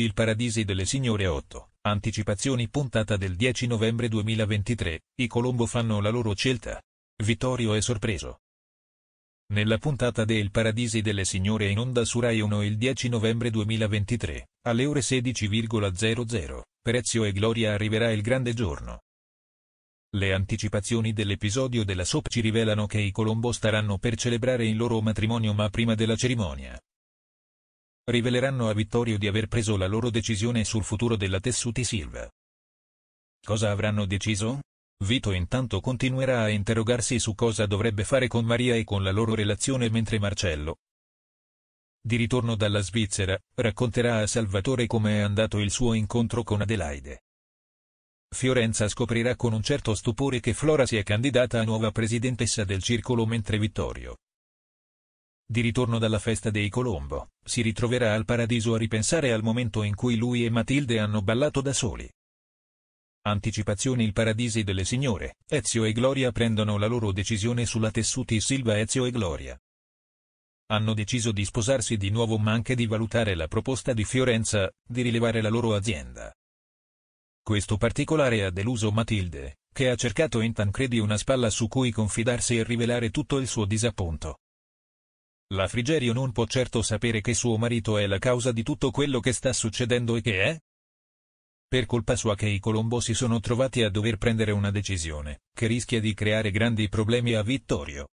Il Paradisi delle Signore 8, anticipazioni puntata del 10 novembre 2023, i Colombo fanno la loro scelta. Vittorio è sorpreso. Nella puntata de Il Paradisi delle Signore in onda su Rai 1 il 10 novembre 2023, alle ore 16.00, Perezio e Gloria arriverà il grande giorno. Le anticipazioni dell'episodio della SOP ci rivelano che i Colombo staranno per celebrare il loro matrimonio ma prima della cerimonia, riveleranno a Vittorio di aver preso la loro decisione sul futuro della Tessuti Silva. Cosa avranno deciso? Vito intanto continuerà a interrogarsi su cosa dovrebbe fare con Maria e con la loro relazione mentre Marcello, di ritorno dalla Svizzera, racconterà a Salvatore come è andato il suo incontro con Adelaide. Fiorenza scoprirà con un certo stupore che Flora si è candidata a nuova presidentessa del circolo mentre Vittorio, di ritorno dalla festa dei Colombo, si ritroverà al paradiso a ripensare al momento in cui lui e Matilde hanno ballato da soli. Anticipazioni Il Paradisi delle Signore, Ezio e Gloria prendono la loro decisione sulla Tessuti Silva Ezio e Gloria. Hanno deciso di sposarsi di nuovo ma anche di valutare la proposta di Fiorenza, di rilevare la loro azienda. Questo particolare ha deluso Matilde, che ha cercato in Tancredi una spalla su cui confidarsi e rivelare tutto il suo disappunto. La Frigerio non può certo sapere che suo marito è la causa di tutto quello che sta succedendo e che è per colpa sua che i Colombo si sono trovati a dover prendere una decisione, che rischia di creare grandi problemi a Vittorio.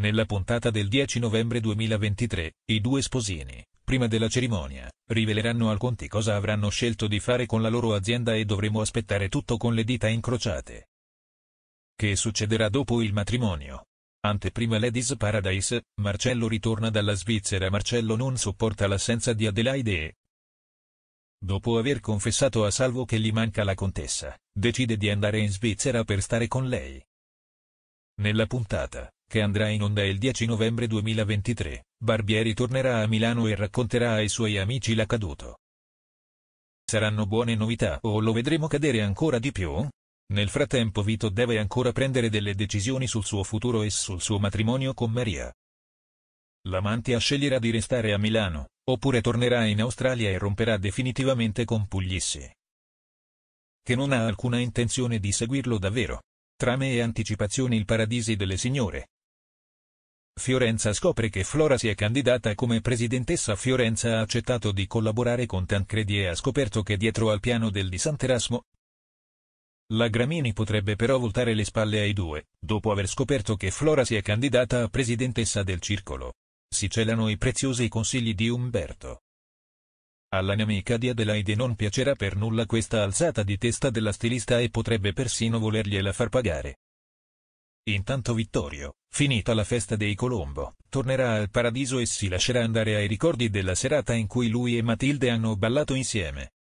Nella puntata del 10 novembre 2023, i due sposini, prima della cerimonia, riveleranno al Conti cosa avranno scelto di fare con la loro azienda e dovremo aspettare tutto con le dita incrociate. Che succederà dopo il matrimonio? Anteprima Ladies Paradise, Marcello ritorna dalla Svizzera Marcello non sopporta l'assenza di Adelaide e, dopo aver confessato a Salvo che gli manca la contessa, decide di andare in Svizzera per stare con lei. Nella puntata, che andrà in onda il 10 novembre 2023, Barbieri tornerà a Milano e racconterà ai suoi amici l'accaduto. Saranno buone novità o lo vedremo cadere ancora di più? Nel frattempo Vito deve ancora prendere delle decisioni sul suo futuro e sul suo matrimonio con Maria. L'amantia sceglierà di restare a Milano, oppure tornerà in Australia e romperà definitivamente con Puglisi. Che non ha alcuna intenzione di seguirlo davvero. Trame e anticipazioni Il paradisi delle signore. Fiorenza scopre che Flora si è candidata come presidentessa Fiorenza ha accettato di collaborare con Tancredi e ha scoperto che dietro al piano del di Sant'Erasmo, la Gramini potrebbe però voltare le spalle ai due, dopo aver scoperto che Flora si è candidata a presidentessa del circolo. Si celano i preziosi consigli di Umberto. Alla nemica di Adelaide non piacerà per nulla questa alzata di testa della stilista e potrebbe persino volergliela far pagare. Intanto Vittorio, finita la festa dei Colombo, tornerà al paradiso e si lascerà andare ai ricordi della serata in cui lui e Matilde hanno ballato insieme.